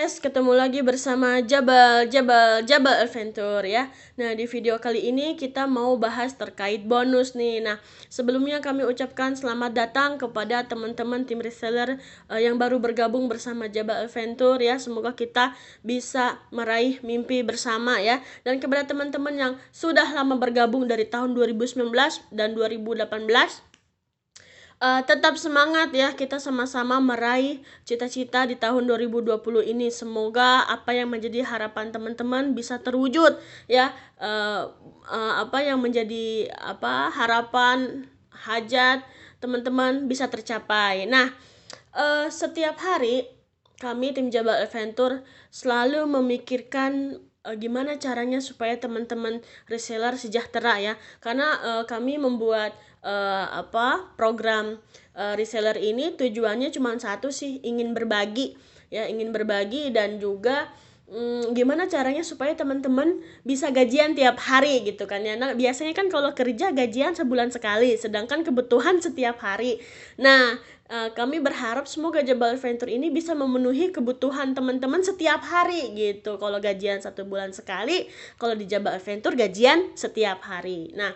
Yes, ketemu lagi bersama Jabal, Jabal, Jabal Adventure ya. Nah, di video kali ini kita mau bahas terkait bonus nih. Nah, sebelumnya kami ucapkan selamat datang kepada teman-teman tim reseller uh, yang baru bergabung bersama Jabal Adventure ya. Semoga kita bisa meraih mimpi bersama ya. Dan kepada teman-teman yang sudah lama bergabung dari tahun 2019 dan 2018 uh, tetap semangat ya kita sama-sama meraih cita-cita di tahun 2020 ini. Semoga apa yang menjadi harapan teman-teman bisa terwujud ya. Uh, uh, apa yang menjadi apa harapan hajat teman-teman bisa tercapai. Nah, uh, setiap hari kami tim Jabal Adventure selalu memikirkan uh, gimana caranya supaya teman-teman reseller sejahtera ya karena uh, kami membuat uh, apa program uh, reseller ini tujuannya cuma satu sih ingin berbagi ya ingin berbagi dan juga hmm, gimana caranya supaya teman-teman bisa gajian tiap hari gitu kan ya. Nah, biasanya kan kalau kerja gajian sebulan sekali, sedangkan kebutuhan setiap hari. Nah, eh, kami berharap semoga Jabal Venture ini bisa memenuhi kebutuhan teman-teman setiap hari gitu. Kalau gajian satu bulan sekali, kalau di Jabal Venture gajian setiap hari. Nah,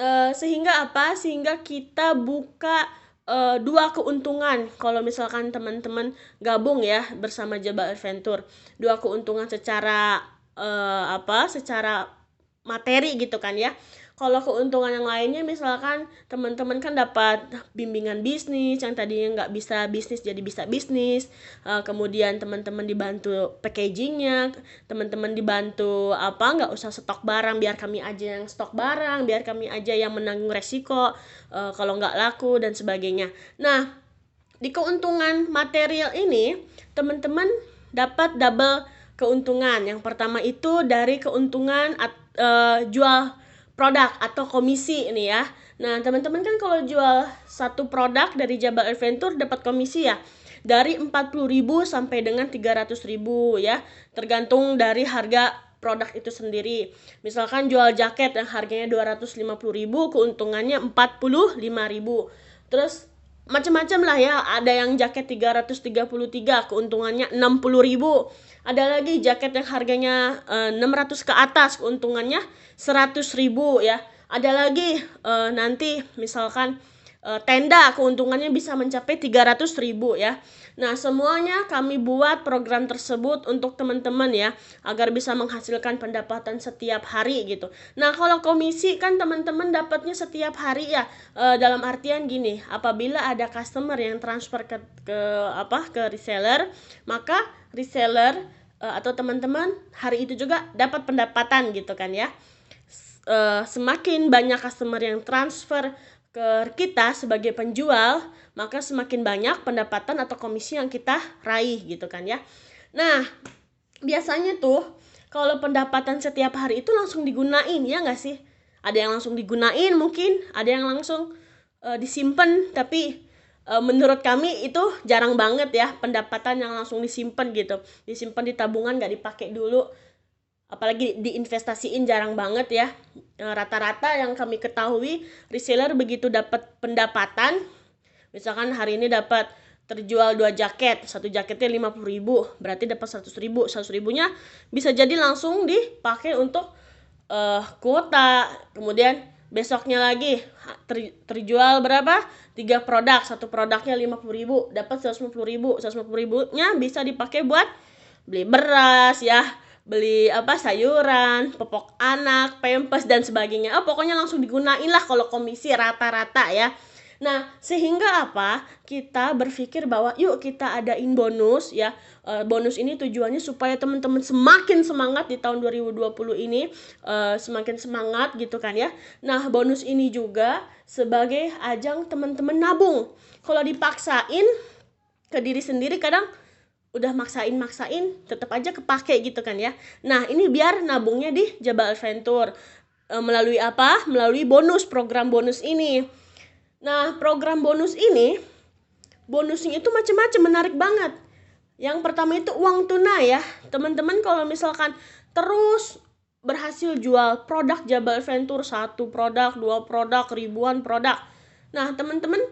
eh, sehingga apa? Sehingga kita buka uh, dua keuntungan kalau misalkan teman-teman gabung ya bersama Jabal Adventure. Dua keuntungan secara uh, apa? Secara materi gitu kan ya kalau keuntungan yang lainnya misalkan teman-teman kan dapat bimbingan bisnis yang tadinya nggak bisa bisnis jadi bisa bisnis eh, kemudian teman-teman dibantu packagingnya teman-teman dibantu apa nggak usah stok barang biar kami aja yang stok barang biar kami aja yang menanggung resiko eh, kalau nggak laku dan sebagainya nah di keuntungan material ini teman-teman dapat double keuntungan yang pertama itu dari keuntungan at uh, jual produk atau komisi ini ya. Nah, teman-teman kan kalau jual satu produk dari Jabal Adventure dapat komisi ya dari 40.000 sampai dengan 300.000 ya, tergantung dari harga produk itu sendiri. Misalkan jual jaket yang harganya 250.000, keuntungannya 45.000. Terus macam-macam lah ya ada yang jaket 333 keuntungannya 60 ribu ada lagi jaket yang harganya e, eh, 600 ke atas keuntungannya 100 ribu ya ada lagi e, nanti misalkan Eh, tenda keuntungannya bisa mencapai 300 ribu ya Nah semuanya kami buat program tersebut untuk teman-teman ya Agar bisa menghasilkan pendapatan setiap hari gitu Nah kalau komisi kan teman-teman dapatnya setiap hari ya e, Dalam artian gini apabila ada customer yang transfer ke, ke apa ke reseller Maka reseller e, atau teman-teman hari itu juga dapat pendapatan gitu kan ya e, Semakin banyak customer yang transfer ke kita sebagai penjual, maka semakin banyak pendapatan atau komisi yang kita raih gitu kan ya. Nah, biasanya tuh kalau pendapatan setiap hari itu langsung digunain ya nggak sih? Ada yang langsung digunain mungkin, ada yang langsung e, disimpan tapi eh, menurut kami itu jarang banget ya pendapatan yang langsung disimpan gitu. Disimpan di tabungan nggak dipakai dulu apalagi diinvestasiin jarang banget ya. Rata-rata yang kami ketahui reseller begitu dapat pendapatan misalkan hari ini dapat terjual dua jaket, satu jaketnya 50 ribu, berarti dapat 100 ribu, 100 ribunya bisa jadi langsung dipakai untuk uh, kuota, kemudian besoknya lagi ter, terjual berapa? Tiga produk, satu produknya 50 ribu, dapat 150 ribu, 150 ribunya bisa dipakai buat beli beras ya, beli apa sayuran, popok anak, pempes dan sebagainya. Oh, pokoknya langsung digunain lah kalau komisi rata-rata ya. Nah, sehingga apa? Kita berpikir bahwa yuk kita adain bonus ya. E, bonus ini tujuannya supaya teman-teman semakin semangat di tahun 2020 ini e, semakin semangat gitu kan ya. Nah, bonus ini juga sebagai ajang teman-teman nabung. Kalau dipaksain ke diri sendiri kadang udah maksain maksain tetap aja kepake gitu kan ya nah ini biar nabungnya di Jabal Adventure e, melalui apa melalui bonus program bonus ini nah program bonus ini bonusnya itu macam-macam menarik banget yang pertama itu uang tunai ya teman-teman kalau misalkan terus berhasil jual produk Jabal Adventure satu produk dua produk ribuan produk nah teman-teman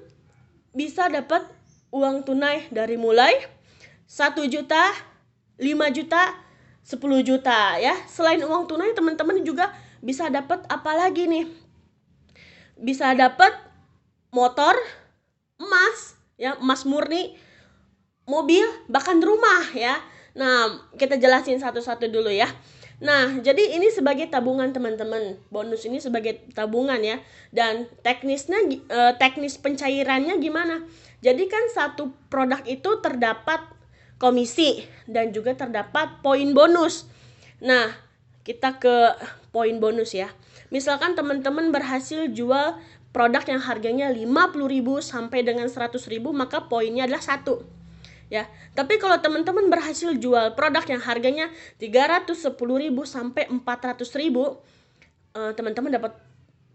bisa dapat uang tunai dari mulai 1 juta, 5 juta, 10 juta ya. Selain uang tunai teman-teman juga bisa dapat apa lagi nih? Bisa dapat motor, emas ya, emas murni, mobil, bahkan rumah ya. Nah, kita jelasin satu-satu dulu ya. Nah, jadi ini sebagai tabungan teman-teman. Bonus ini sebagai tabungan ya. Dan teknisnya eh, teknis pencairannya gimana? Jadi kan satu produk itu terdapat komisi dan juga terdapat poin bonus. Nah, kita ke poin bonus ya. Misalkan teman-teman berhasil jual produk yang harganya 50.000 sampai dengan 100.000 maka poinnya adalah 1. Ya, tapi kalau teman-teman berhasil jual produk yang harganya 310.000 sampai 400.000 eh, teman-teman dapat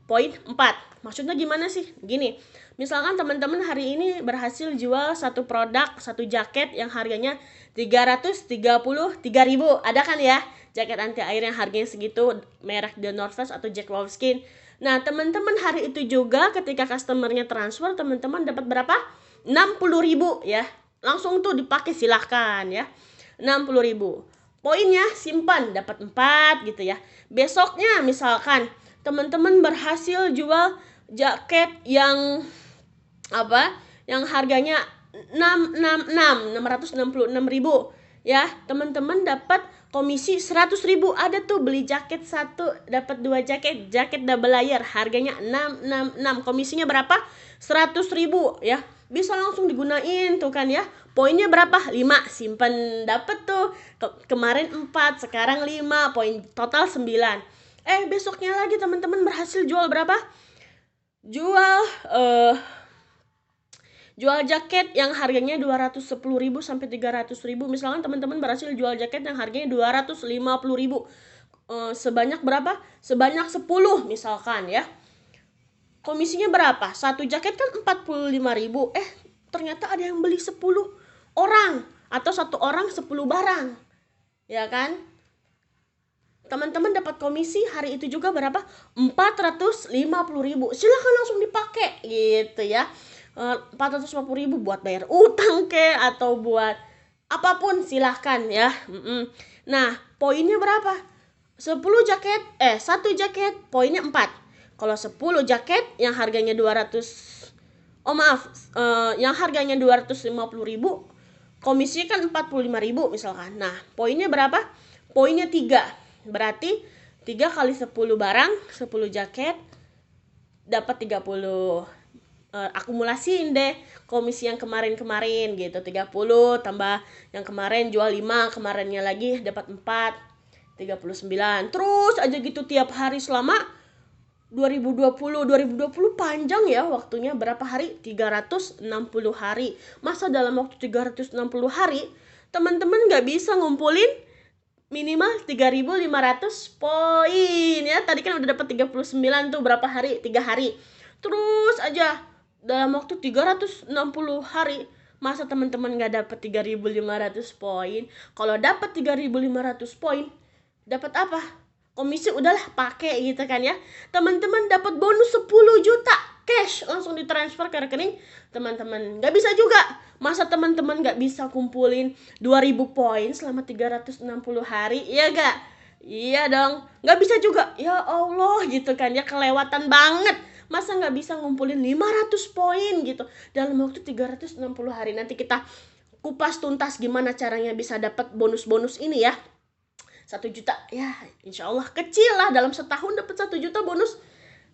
Poin 4. Maksudnya gimana sih? Gini, misalkan teman-teman hari ini berhasil jual satu produk, satu jaket yang harganya 333.000. Ada kan ya? Jaket anti air yang harganya segitu, merek The North Face atau Jack Wolfskin. Nah, teman-teman hari itu juga ketika customernya transfer, teman-teman dapat berapa? 60.000 ya. Langsung tuh dipakai silahkan ya. 60.000. Poinnya simpan dapat 4 gitu ya. Besoknya misalkan teman-teman berhasil jual jaket yang apa yang harganya 666 666 ribu ya teman-teman dapat komisi 100 ribu ada tuh beli jaket satu dapat dua jaket jaket double layer harganya 666 komisinya berapa 100 ribu ya bisa langsung digunain tuh kan ya poinnya berapa 5 simpen dapat tuh kemarin 4 sekarang 5 poin total 9 eh besoknya lagi teman-teman berhasil jual berapa jual uh, jual jaket yang harganya 210.000 sampai 300.000 misalkan teman-teman berhasil jual jaket yang harganya 250.000 uh, eh, sebanyak berapa sebanyak 10 misalkan ya komisinya berapa satu jaket kan 45.000 eh ternyata ada yang beli 10 orang atau satu orang 10 barang ya kan teman-teman dapat komisi hari itu juga berapa? 450 ribu silahkan langsung dipakai gitu ya 450 eh, ribu buat bayar utang ke atau buat apapun silahkan ya Nah poinnya berapa? 10 jaket eh satu jaket poinnya 4 kalau 10 jaket yang harganya 200 Oh maaf, eh, yang harganya 250 ribu komisinya kan 45 ribu misalkan. Nah, poinnya berapa? Poinnya 3 Berarti 3 kali 10 barang, 10 jaket dapat 30 puluh eh, akumulasiin deh komisi yang kemarin-kemarin gitu 30 tambah yang kemarin jual 5 kemarinnya lagi dapat 4 39 terus aja gitu tiap hari selama 2020 2020 panjang ya waktunya berapa hari 360 hari masa dalam waktu 360 hari teman-teman nggak -teman bisa ngumpulin minimal 3500 poin ya tadi kan udah dapat 39 tuh berapa hari tiga hari terus aja dalam waktu 360 hari masa teman-teman nggak dapat 3500 poin kalau dapat 3500 poin dapat apa komisi udahlah pakai gitu kan ya teman-teman dapat bonus 10 juta cash langsung ditransfer ke rekening teman-teman nggak bisa juga masa teman-teman nggak bisa kumpulin 2000 poin selama 360 hari iya gak iya dong nggak bisa juga ya Allah gitu kan ya kelewatan banget masa nggak bisa ngumpulin 500 poin gitu dalam waktu 360 hari nanti kita kupas tuntas gimana caranya bisa dapat bonus-bonus ini ya satu juta ya insyaallah kecil lah dalam setahun dapat satu juta bonus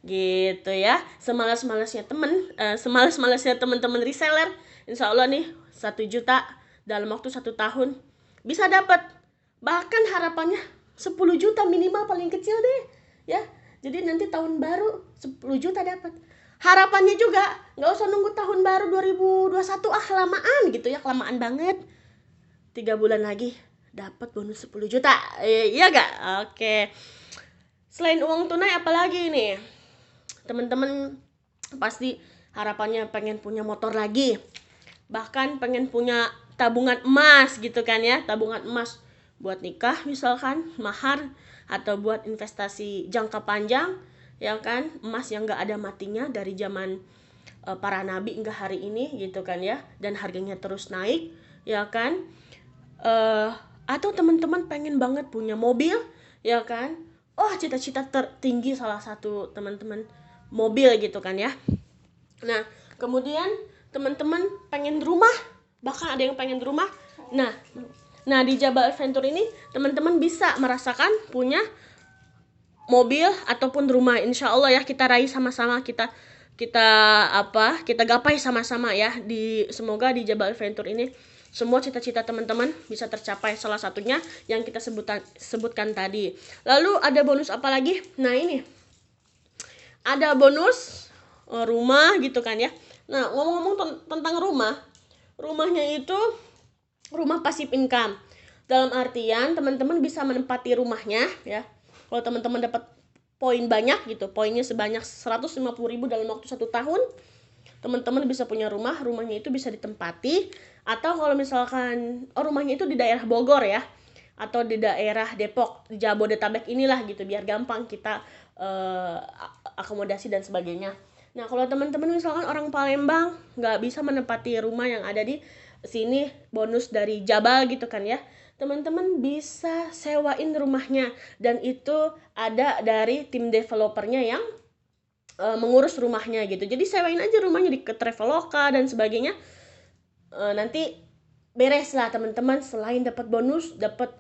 gitu ya semalas-malasnya temen uh, semalas-malasnya temen-temen reseller insya Allah nih satu juta dalam waktu satu tahun bisa dapat bahkan harapannya 10 juta minimal paling kecil deh ya jadi nanti tahun baru 10 juta dapat harapannya juga nggak usah nunggu tahun baru 2021 ah kelamaan gitu ya kelamaan banget tiga bulan lagi dapat bonus 10 juta eh, iya gak oke selain uang tunai apalagi nih teman-teman pasti harapannya pengen punya motor lagi bahkan pengen punya tabungan emas gitu kan ya tabungan emas buat nikah misalkan mahar atau buat investasi jangka panjang ya kan emas yang nggak ada matinya dari zaman e, para nabi hingga hari ini gitu kan ya dan harganya terus naik ya kan e, atau teman-teman pengen banget punya mobil ya kan oh cita-cita tertinggi salah satu teman-teman mobil gitu kan ya nah kemudian teman-teman pengen rumah bahkan ada yang pengen rumah nah nah di Jabal Adventure ini teman-teman bisa merasakan punya mobil ataupun rumah insya Allah ya kita raih sama-sama kita kita apa kita gapai sama-sama ya di semoga di Jabal Adventure ini semua cita-cita teman-teman bisa tercapai salah satunya yang kita sebutan sebutkan tadi lalu ada bonus apa lagi nah ini ada bonus eh, rumah gitu kan ya nah ngomong-ngomong tentang rumah rumahnya itu rumah pasif income dalam artian teman-teman bisa menempati rumahnya ya kalau teman-teman dapat poin banyak gitu poinnya sebanyak 150 ribu dalam waktu satu tahun teman-teman bisa punya rumah rumahnya itu bisa ditempati atau kalau misalkan oh rumahnya itu di daerah Bogor ya atau di daerah Depok Jabodetabek inilah gitu biar gampang kita uh, akomodasi dan sebagainya. Nah kalau teman-teman misalkan orang Palembang nggak bisa menempati rumah yang ada di sini bonus dari Jabal gitu kan ya teman-teman bisa sewain rumahnya dan itu ada dari tim developernya yang e, mengurus rumahnya gitu jadi sewain aja rumahnya di ke Traveloka dan sebagainya e, nanti beres lah teman-teman selain dapat bonus dapat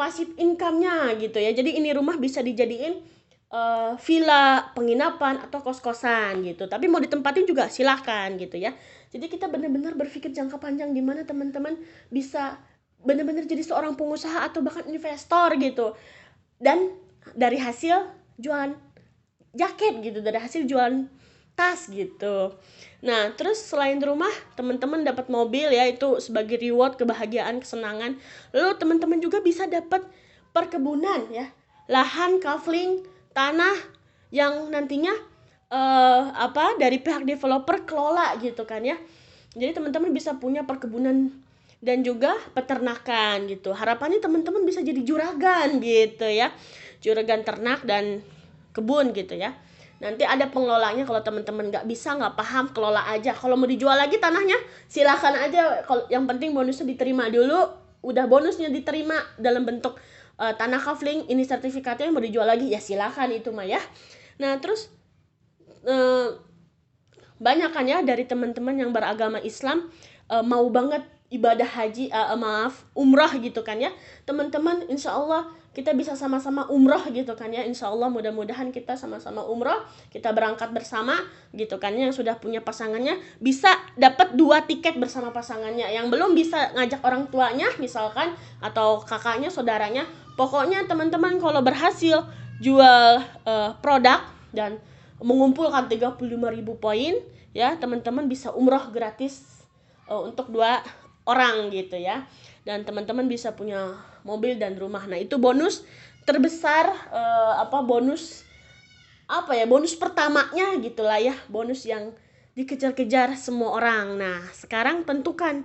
passive income-nya gitu ya jadi ini rumah bisa dijadiin uh, villa, penginapan atau kos-kosan gitu. Tapi mau ditempatin juga silahkan gitu ya. Jadi kita benar-benar berpikir jangka panjang gimana teman-teman bisa benar-benar jadi seorang pengusaha atau bahkan investor gitu. Dan dari hasil jualan jaket gitu, dari hasil jualan tas gitu. Nah, terus selain rumah, teman-teman dapat mobil ya itu sebagai reward kebahagiaan, kesenangan. Lalu teman-teman juga bisa dapat perkebunan ya, lahan, kavling tanah yang nantinya uh, apa dari pihak developer kelola gitu kan ya jadi teman-teman bisa punya perkebunan dan juga peternakan gitu harapannya teman-teman bisa jadi juragan gitu ya juragan ternak dan kebun gitu ya nanti ada pengelolanya kalau teman-teman nggak bisa nggak paham kelola aja kalau mau dijual lagi tanahnya silahkan aja kalau yang penting bonusnya diterima dulu udah bonusnya diterima dalam bentuk uh, tanah kafling ini sertifikatnya mau dijual lagi ya silakan itu mah ya nah terus uh, banyak kan ya dari teman-teman yang beragama Islam uh, mau banget ibadah haji uh, maaf umrah gitu kan ya teman-teman insya Allah kita bisa sama-sama umroh gitu kan ya insya Allah mudah-mudahan kita sama-sama umroh kita berangkat bersama gitu kan ya, yang sudah punya pasangannya bisa dapat dua tiket bersama pasangannya yang belum bisa ngajak orang tuanya misalkan atau kakaknya saudaranya Pokoknya teman-teman kalau berhasil jual uh, produk dan mengumpulkan 35.000 poin ya, teman-teman bisa umroh gratis uh, untuk dua orang gitu ya. Dan teman-teman bisa punya mobil dan rumah. Nah, itu bonus terbesar uh, apa bonus apa ya? Bonus pertamanya gitulah ya, bonus yang dikejar-kejar semua orang. Nah, sekarang tentukan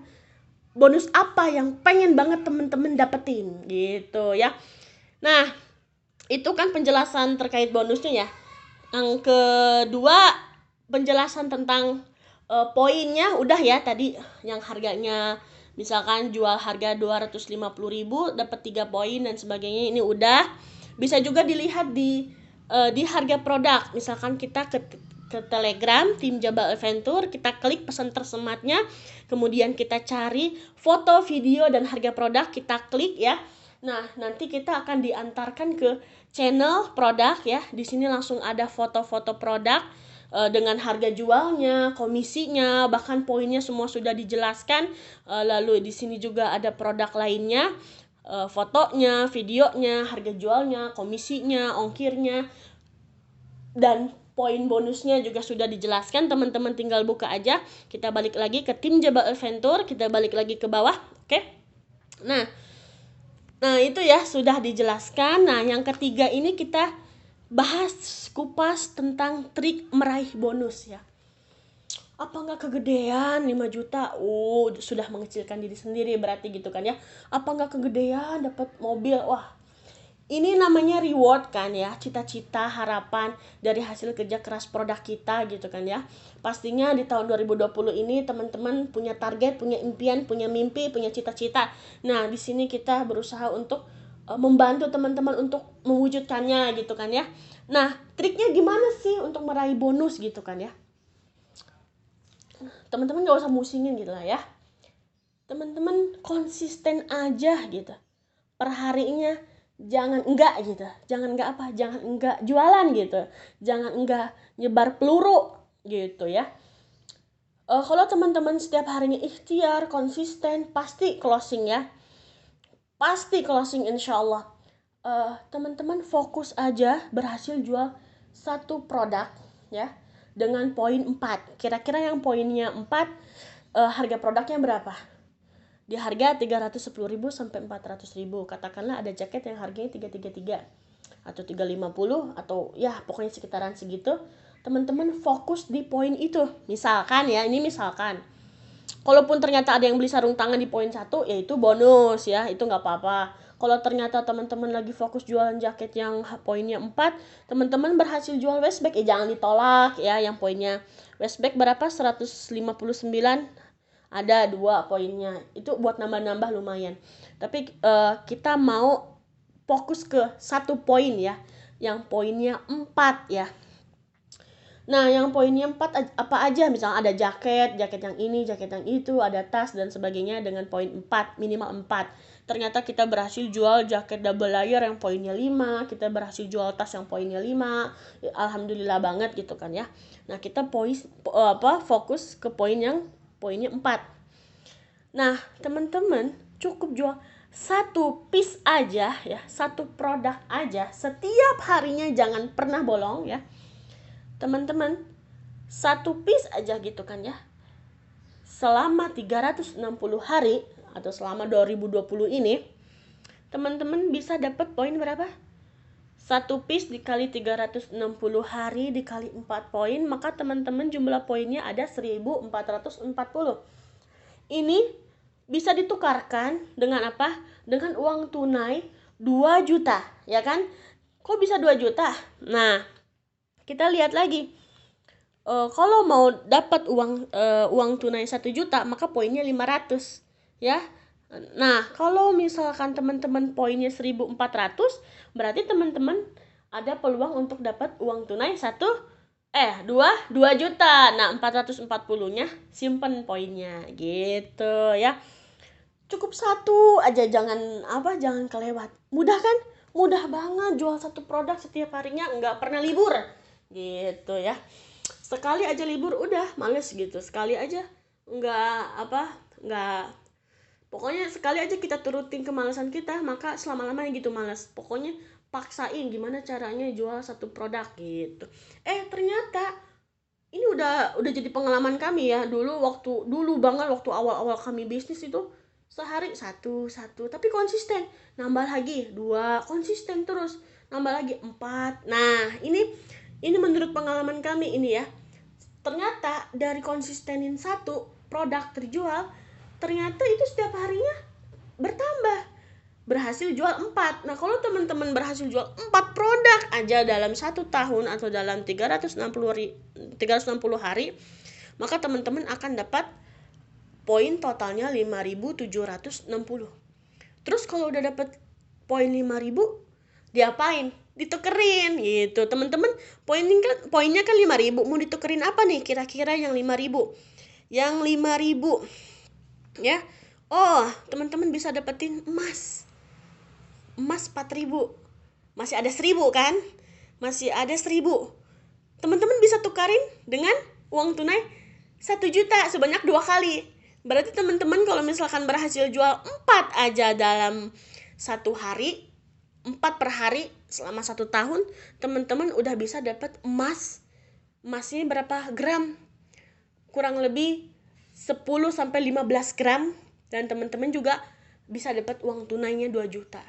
bonus apa yang pengen banget temen-temen dapetin gitu ya nah itu kan penjelasan terkait bonusnya ya yang kedua penjelasan tentang e, poinnya udah ya tadi yang harganya misalkan jual harga 250.000 dapat 3 poin dan sebagainya ini udah bisa juga dilihat di e, di harga produk misalkan kita ke ke Telegram tim Jabal Adventure, kita klik pesan tersematnya, kemudian kita cari foto, video dan harga produk, kita klik ya. Nah, nanti kita akan diantarkan ke channel produk ya. Di sini langsung ada foto-foto produk eh, dengan harga jualnya, komisinya, bahkan poinnya semua sudah dijelaskan. Eh, lalu di sini juga ada produk lainnya, eh, fotonya, videonya, harga jualnya, komisinya, ongkirnya dan poin bonusnya juga sudah dijelaskan teman-teman tinggal buka aja kita balik lagi ke tim Jabal Adventure kita balik lagi ke bawah oke okay? nah nah itu ya sudah dijelaskan nah yang ketiga ini kita bahas kupas tentang trik meraih bonus ya apa nggak kegedean 5 juta uh sudah mengecilkan diri sendiri berarti gitu kan ya apa nggak kegedean dapat mobil wah ini namanya reward kan ya cita-cita harapan dari hasil kerja keras produk kita gitu kan ya pastinya di tahun 2020 ini teman-teman punya target punya impian punya mimpi punya cita-cita nah di sini kita berusaha untuk uh, membantu teman-teman untuk mewujudkannya gitu kan ya nah triknya gimana sih untuk meraih bonus gitu kan ya teman-teman gak usah musingin gitu lah ya teman-teman konsisten aja gitu perharinya jangan enggak gitu jangan enggak apa jangan enggak jualan gitu jangan enggak nyebar peluru gitu ya uh, kalau teman-teman setiap harinya ikhtiar konsisten pasti closing ya pasti closing insyaallah. Allah uh, teman-teman fokus aja berhasil jual satu produk ya dengan poin 4 kira-kira yang poinnya 4 uh, eh, harga produknya berapa di harga 310.000 sampai 400.000 katakanlah ada jaket yang harganya 333 atau 350 atau ya pokoknya sekitaran segitu teman-teman fokus di poin itu misalkan ya ini misalkan kalaupun ternyata ada yang beli sarung tangan di poin satu ya itu bonus ya itu nggak apa-apa kalau ternyata teman-teman lagi fokus jualan jaket yang poinnya 4 teman-teman berhasil jual westback ya jangan ditolak ya yang poinnya westback berapa 159 ada dua poinnya itu buat nambah-nambah lumayan tapi uh, kita mau fokus ke satu poin ya yang poinnya empat ya Nah, yang poinnya empat apa aja? Misalnya ada jaket, jaket yang ini, jaket yang itu, ada tas dan sebagainya dengan poin empat minimal empat Ternyata kita berhasil jual jaket double layer yang poinnya 5, kita berhasil jual tas yang poinnya 5. Ya, alhamdulillah banget gitu kan ya. Nah, kita poin apa fokus ke poin yang poinnya 4 nah teman-teman cukup jual satu piece aja ya satu produk aja setiap harinya jangan pernah bolong ya teman-teman satu piece aja gitu kan ya selama 360 hari atau selama 2020 ini teman-teman bisa dapat poin berapa satu piece dikali 360 hari dikali 4 poin maka teman-teman jumlah poinnya ada 1440 ini bisa ditukarkan dengan apa? dengan uang tunai 2 juta ya kan? kok bisa 2 juta? nah kita lihat lagi e, kalau mau dapat uang e, uang tunai 1 juta maka poinnya 500 ya Nah, kalau misalkan teman-teman poinnya 1400, berarti teman-teman ada peluang untuk dapat uang tunai satu eh 2 2 juta. Nah, 440-nya simpen poinnya gitu ya. Cukup satu aja jangan apa jangan kelewat. Mudah kan? Mudah banget jual satu produk setiap harinya nggak pernah libur. Gitu ya. Sekali aja libur udah males gitu. Sekali aja nggak apa nggak pokoknya sekali aja kita turutin kemalasan kita maka selama-lamanya gitu malas pokoknya paksain gimana caranya jual satu produk gitu eh ternyata ini udah udah jadi pengalaman kami ya dulu waktu dulu banget waktu awal-awal kami bisnis itu sehari satu satu tapi konsisten nambah lagi dua konsisten terus nambah lagi empat nah ini ini menurut pengalaman kami ini ya ternyata dari konsistenin satu produk terjual ternyata itu setiap harinya bertambah berhasil jual empat. nah kalau teman-teman berhasil jual empat produk aja dalam satu tahun atau dalam 360 hari, 360 hari maka teman-teman akan dapat poin totalnya 5760 terus kalau udah dapat poin 5000 diapain ditukerin gitu teman-teman poinnya kan poinnya kan 5000 mau ditukerin apa nih kira-kira yang 5000 yang 5000 ya oh teman-teman bisa dapetin emas emas 4000 masih ada 1000 kan masih ada 1000 teman-teman bisa tukarin dengan uang tunai 1 juta sebanyak dua kali berarti teman-teman kalau misalkan berhasil jual 4 aja dalam satu hari 4 per hari selama satu tahun teman-teman udah bisa dapat emas emasnya berapa gram kurang lebih 10 sampai 15 gram dan teman-teman juga bisa dapat uang tunainya 2 juta.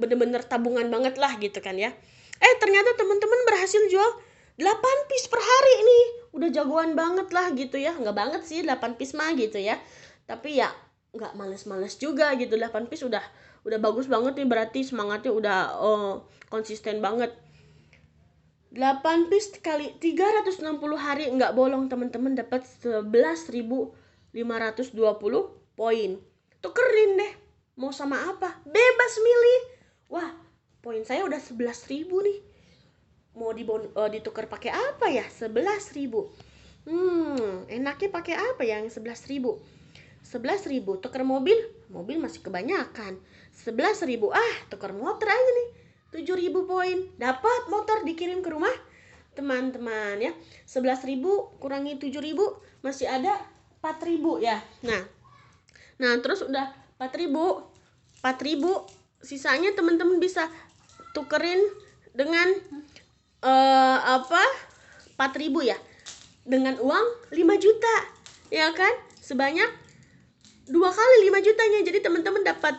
Bener-bener tabungan banget lah gitu kan ya. Eh ternyata teman-teman berhasil jual 8 piece per hari ini. Udah jagoan banget lah gitu ya. Nggak banget sih 8 piece mah gitu ya. Tapi ya nggak males-males juga gitu 8 piece udah udah bagus banget nih berarti semangatnya udah oh konsisten banget 8 piece kali 360 hari nggak bolong teman-teman dapat 11.520 poin. Tukerin deh. Mau sama apa? Bebas milih. Wah, poin saya udah 11.000 nih. Mau dibon uh, ditukar pakai apa ya? 11.000. Hmm, enaknya pakai apa ya yang 11.000? ribu tuker mobil, mobil masih kebanyakan. ribu ah, tuker motor aja nih. 7000 poin. Dapat motor dikirim ke rumah teman-teman ya. 11.000 kurangi 7000 masih ada 4000 ya. Nah. Nah, terus udah 4000 4000 sisanya teman-teman bisa tukerin dengan uh, apa? 4000 ya. Dengan uang 5 juta. Ya kan? Sebanyak dua kali 5 jutanya. Jadi teman-teman dapat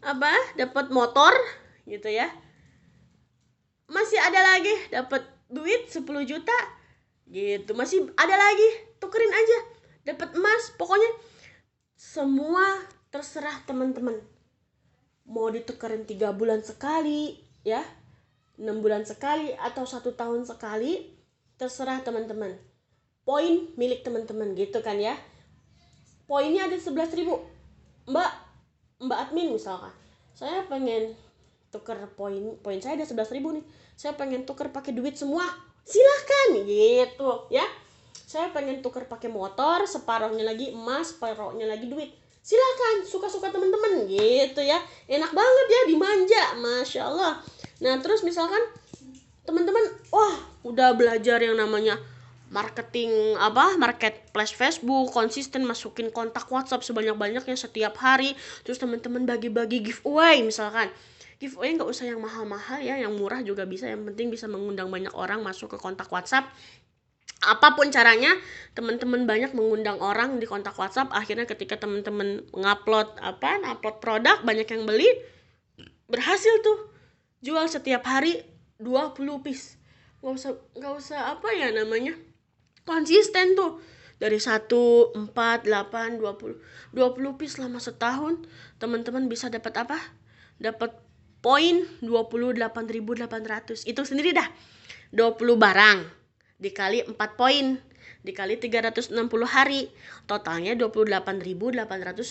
apa? Dapat motor gitu ya masih ada lagi dapat duit 10 juta gitu masih ada lagi tukerin aja dapat emas pokoknya semua terserah teman-teman mau ditukerin tiga bulan sekali ya enam bulan sekali atau satu tahun sekali terserah teman-teman poin milik teman-teman gitu kan ya poinnya ada 11.000 mbak mbak admin misalkan saya pengen tuker poin poin saya ada sebelas ribu nih saya pengen tuker pakai duit semua silahkan gitu ya saya pengen tuker pakai motor separohnya lagi emas separohnya lagi duit silahkan suka-suka temen-temen gitu ya enak banget ya dimanja masya Allah nah terus misalkan teman-teman wah udah belajar yang namanya marketing apa market marketplace Facebook konsisten masukin kontak WhatsApp sebanyak-banyaknya setiap hari terus teman-teman bagi-bagi giveaway misalkan giveaway nggak usah yang mahal-mahal ya yang murah juga bisa yang penting bisa mengundang banyak orang masuk ke kontak WhatsApp apapun caranya teman-teman banyak mengundang orang di kontak WhatsApp akhirnya ketika teman-teman mengupload apa upload produk banyak yang beli berhasil tuh jual setiap hari 20 piece nggak usah nggak usah apa ya namanya konsisten tuh dari 1, 4, 8, 20 20 piece selama setahun teman-teman bisa dapat apa? dapat poin 28.800 itu sendiri dah 20 barang dikali 4 poin dikali 360 hari totalnya 28.800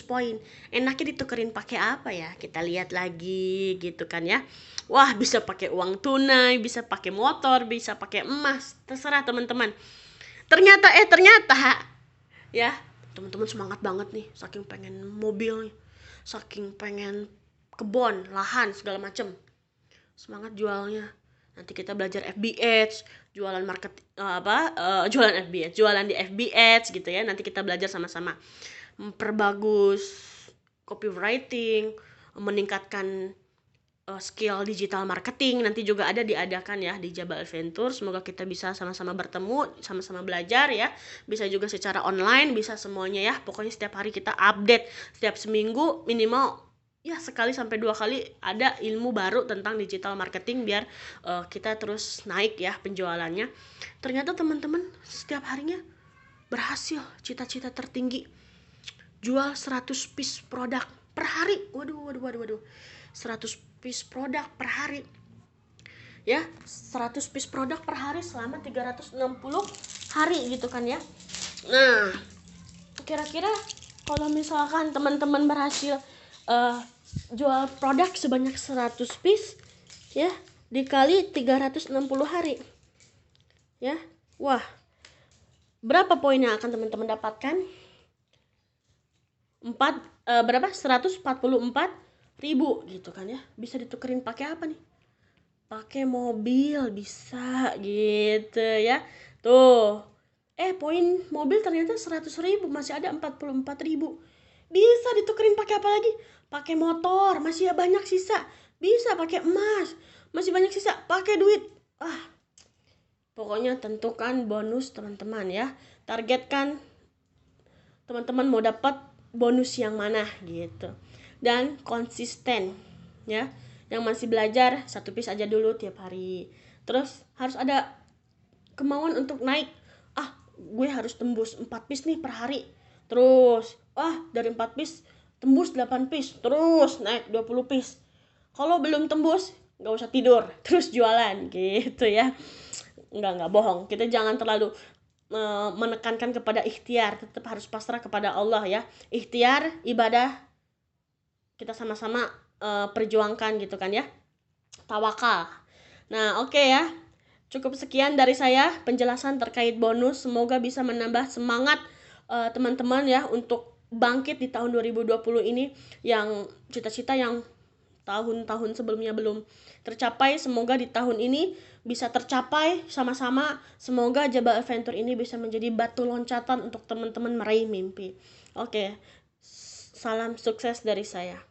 poin enaknya ditukerin pakai apa ya kita lihat lagi gitu kan ya wah bisa pakai uang tunai bisa pakai motor bisa pakai emas terserah teman-teman ternyata eh ternyata ya teman-teman semangat banget nih saking pengen mobil saking pengen kebon, lahan segala macem semangat jualnya nanti kita belajar FB Ads jualan market eh, apa uh, jualan FB Ads jualan di FB Ads gitu ya nanti kita belajar sama-sama memperbagus copywriting meningkatkan uh, skill digital marketing nanti juga ada diadakan ya di Jabal Adventure semoga kita bisa sama-sama bertemu sama-sama belajar ya bisa juga secara online bisa semuanya ya pokoknya setiap hari kita update setiap seminggu minimal ya sekali sampai dua kali ada ilmu baru tentang digital marketing biar uh, kita terus naik ya penjualannya ternyata teman-teman setiap harinya berhasil cita-cita tertinggi jual 100 piece produk per hari waduh waduh waduh waduh 100 piece produk per hari ya 100 piece produk per hari selama 360 hari gitu kan ya nah kira-kira kalau misalkan teman-teman berhasil uh, jual produk sebanyak 100 piece ya dikali 360 hari ya wah berapa poin yang akan teman-teman dapatkan 4 uh, eh, berapa 144 ribu gitu kan ya bisa ditukerin pakai apa nih pakai mobil bisa gitu ya tuh eh poin mobil ternyata 100 ribu masih ada 44 ribu bisa ditukerin pakai apa lagi pakai motor masih banyak sisa bisa pakai emas masih banyak sisa pakai duit ah pokoknya tentukan bonus teman-teman ya targetkan teman-teman mau dapat bonus yang mana gitu dan konsisten ya yang masih belajar satu piece aja dulu tiap hari terus harus ada kemauan untuk naik ah gue harus tembus 4 piece nih per hari terus wah dari 4 piece tembus 8 piece terus naik 20 piece kalau belum tembus nggak usah tidur terus jualan gitu ya nggak nggak bohong kita jangan terlalu menekankan kepada ikhtiar tetap harus pasrah kepada Allah ya ikhtiar ibadah kita sama-sama uh, perjuangkan gitu kan ya tawakal nah oke okay ya cukup sekian dari saya penjelasan terkait bonus semoga bisa menambah semangat teman eh, teman-teman ya untuk bangkit di tahun 2020 ini yang cita-cita yang tahun-tahun sebelumnya belum tercapai semoga di tahun ini bisa tercapai sama-sama semoga Jabal Adventure ini bisa menjadi batu loncatan untuk teman-teman meraih mimpi oke salam sukses dari saya